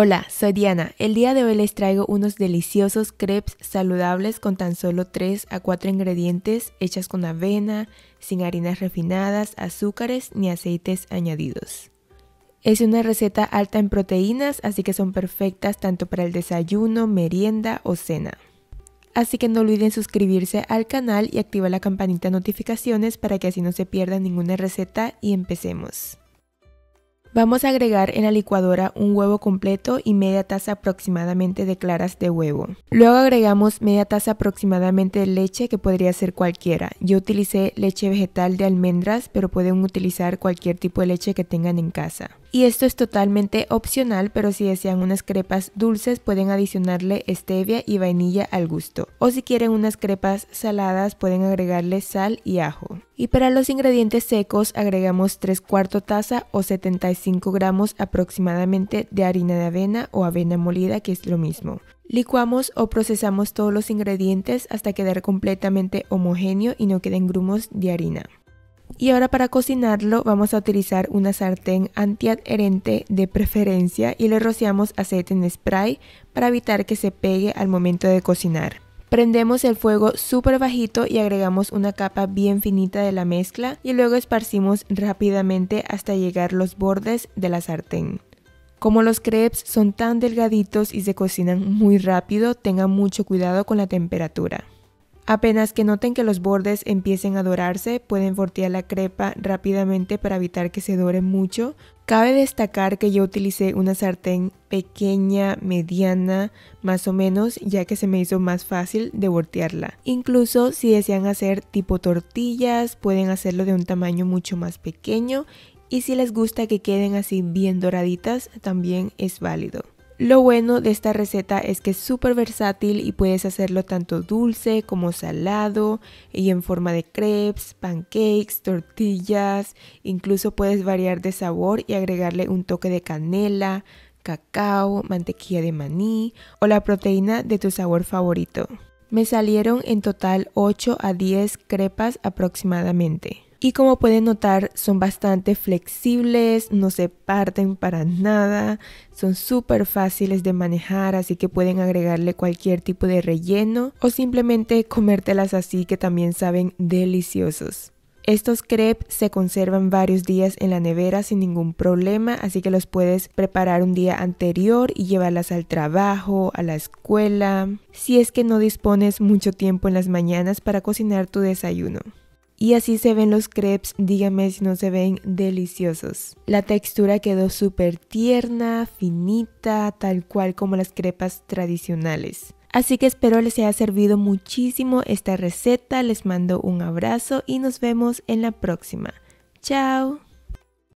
Hola, soy Diana. El día de hoy les traigo unos deliciosos crepes saludables con tan solo 3 a 4 ingredientes hechas con avena, sin harinas refinadas, azúcares ni aceites añadidos. Es una receta alta en proteínas, así que son perfectas tanto para el desayuno, merienda o cena. Así que no olviden suscribirse al canal y activar la campanita de notificaciones para que así no se pierda ninguna receta y empecemos. Vamos a agregar en la licuadora un huevo completo y media taza aproximadamente de claras de huevo. Luego agregamos media taza aproximadamente de leche que podría ser cualquiera. Yo utilicé leche vegetal de almendras pero pueden utilizar cualquier tipo de leche que tengan en casa. Y esto es totalmente opcional pero si desean unas crepas dulces pueden adicionarle stevia y vainilla al gusto. O si quieren unas crepas saladas pueden agregarle sal y ajo y para los ingredientes secos agregamos 3 cuartos taza o 75 gramos aproximadamente de harina de avena o avena molida que es lo mismo. Licuamos o procesamos todos los ingredientes hasta quedar completamente homogéneo y no queden grumos de harina. Y ahora para cocinarlo vamos a utilizar una sartén antiadherente de preferencia y le rociamos aceite en spray para evitar que se pegue al momento de cocinar. Prendemos el fuego súper bajito y agregamos una capa bien finita de la mezcla y luego esparcimos rápidamente hasta llegar los bordes de la sartén. Como los crepes son tan delgaditos y se cocinan muy rápido, tengan mucho cuidado con la temperatura. Apenas que noten que los bordes empiecen a dorarse, pueden voltear la crepa rápidamente para evitar que se dore mucho. Cabe destacar que yo utilicé una sartén pequeña, mediana, más o menos, ya que se me hizo más fácil de voltearla. Incluso si desean hacer tipo tortillas, pueden hacerlo de un tamaño mucho más pequeño y si les gusta que queden así bien doraditas, también es válido. Lo bueno de esta receta es que es súper versátil y puedes hacerlo tanto dulce como salado y en forma de crepes, pancakes, tortillas, incluso puedes variar de sabor y agregarle un toque de canela, cacao, mantequilla de maní o la proteína de tu sabor favorito. Me salieron en total 8 a 10 crepas aproximadamente. Y como pueden notar, son bastante flexibles, no se parten para nada, son súper fáciles de manejar, así que pueden agregarle cualquier tipo de relleno o simplemente comértelas así que también saben deliciosos. Estos crepes se conservan varios días en la nevera sin ningún problema, así que los puedes preparar un día anterior y llevarlas al trabajo, a la escuela, si es que no dispones mucho tiempo en las mañanas para cocinar tu desayuno. Y así se ven los crepes, díganme si no se ven deliciosos. La textura quedó súper tierna, finita, tal cual como las crepas tradicionales. Así que espero les haya servido muchísimo esta receta, les mando un abrazo y nos vemos en la próxima. ¡Chao!